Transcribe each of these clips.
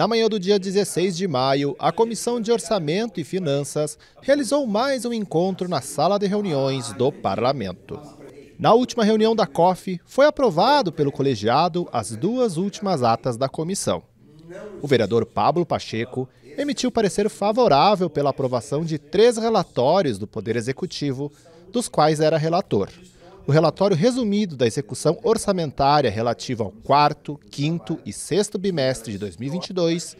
Na manhã do dia 16 de maio, a Comissão de Orçamento e Finanças realizou mais um encontro na sala de reuniões do Parlamento. Na última reunião da COF, foi aprovado pelo colegiado as duas últimas atas da comissão. O vereador Pablo Pacheco emitiu parecer favorável pela aprovação de três relatórios do Poder Executivo, dos quais era relator o relatório resumido da execução orçamentária relativa ao quarto, quinto e sexto bimestre de 2022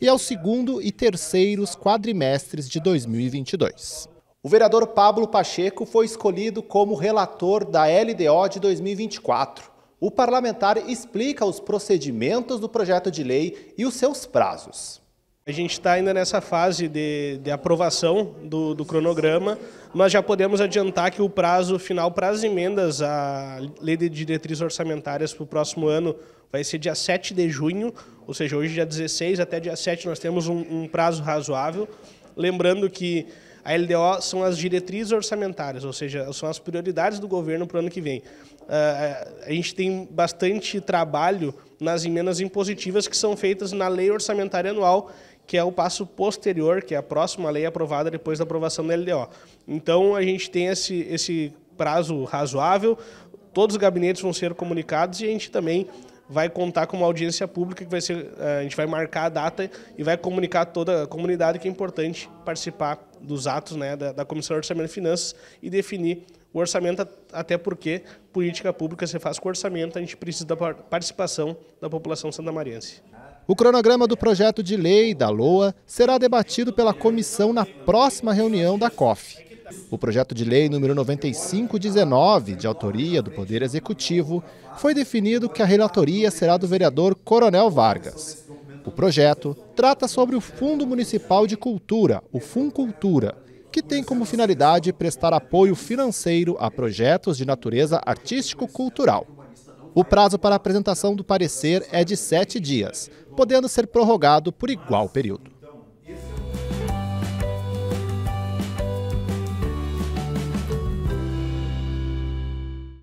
e ao segundo e terceiros quadrimestres de 2022. O vereador Pablo Pacheco foi escolhido como relator da LDO de 2024. O parlamentar explica os procedimentos do projeto de lei e os seus prazos. A gente está ainda nessa fase de, de aprovação do, do, cronograma, mas já podemos adiantar que o prazo final para as emendas à Lei de Diretrizes Orçamentárias para o próximo ano vai ser dia 7 de junho, ou seja, hoje dia 16 até dia 7 nós temos um, um prazo razoável. Lembrando que a LDO são as diretrizes orçamentárias, ou seja, são as prioridades do governo para o ano que vem. Uh, a gente tem bastante trabalho nas emendas impositivas que são feitas na lei orçamentária anual que é o passo posterior, que é a próxima lei aprovada depois da aprovação da LDO. Então, a gente tem esse, esse prazo razoável, todos os gabinetes vão ser comunicados e a gente também vai contar com uma audiência pública que vai ser, eh, a gente vai marcar a data e vai comunicar a toda a comunidade que é importante participar dos atos né, da, da Comissão de Orçamento e Finanças e definir o orçamento, até porque política pública se faz com orçamento, a gente precisa da participação da população santamariense. O cronograma do projeto de lei da LOA será debatido pela comissão na próxima reunião da COF. O projeto de lei número 9519, de autoria do Poder Executivo, foi definido que a relatoria será do vereador Coronel Vargas. O projeto trata sobre o Fundo Municipal de Cultura, o Funcultura, que tem como finalidade prestar apoio financeiro a projetos de natureza artístico-cultural. O prazo para apresentação do parecer é de sete dias, podendo ser prorrogado por igual período.